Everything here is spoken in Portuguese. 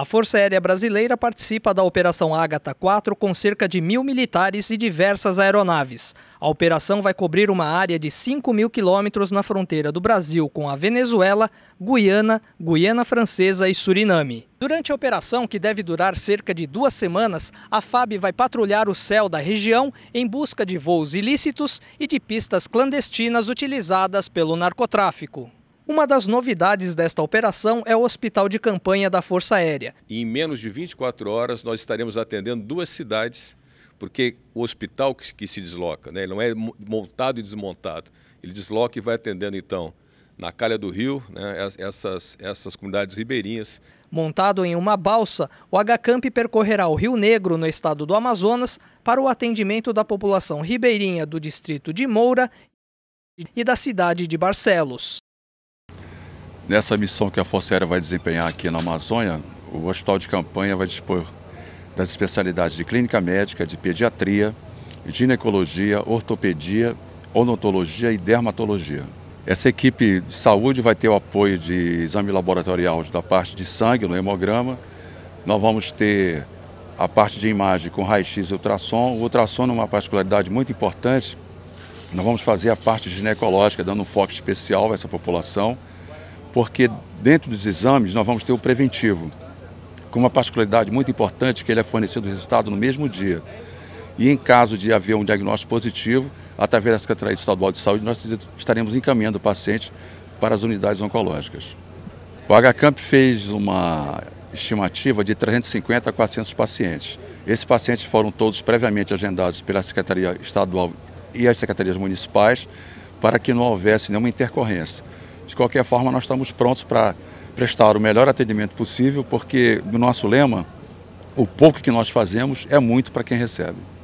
A Força Aérea Brasileira participa da Operação Ágata 4 com cerca de mil militares e diversas aeronaves. A operação vai cobrir uma área de 5 mil quilômetros na fronteira do Brasil com a Venezuela, Guiana, Guiana Francesa e Suriname. Durante a operação, que deve durar cerca de duas semanas, a FAB vai patrulhar o céu da região em busca de voos ilícitos e de pistas clandestinas utilizadas pelo narcotráfico. Uma das novidades desta operação é o hospital de campanha da Força Aérea. Em menos de 24 horas, nós estaremos atendendo duas cidades, porque o hospital que, que se desloca, né, ele não é montado e desmontado, ele desloca e vai atendendo então na calha do rio, né, essas, essas comunidades ribeirinhas. Montado em uma balsa, o HCamp percorrerá o Rio Negro, no estado do Amazonas, para o atendimento da população ribeirinha do distrito de Moura e da cidade de Barcelos. Nessa missão que a Força Aérea vai desempenhar aqui na Amazônia, o hospital de campanha vai dispor das especialidades de clínica médica, de pediatria, ginecologia, ortopedia, odontologia e dermatologia. Essa equipe de saúde vai ter o apoio de exame laboratorial da parte de sangue, no hemograma. Nós vamos ter a parte de imagem com raio-x e ultrassom. O ultrassom é uma particularidade muito importante. Nós vamos fazer a parte ginecológica, dando um foco especial a essa população porque dentro dos exames nós vamos ter o preventivo, com uma particularidade muito importante que ele é fornecido o resultado no mesmo dia. E em caso de haver um diagnóstico positivo, através da Secretaria Estadual de Saúde, nós estaremos encaminhando o paciente para as unidades oncológicas. O HCamp fez uma estimativa de 350 a 400 pacientes. Esses pacientes foram todos previamente agendados pela Secretaria Estadual e as secretarias municipais para que não houvesse nenhuma intercorrência. De qualquer forma, nós estamos prontos para prestar o melhor atendimento possível, porque no nosso lema, o pouco que nós fazemos é muito para quem recebe.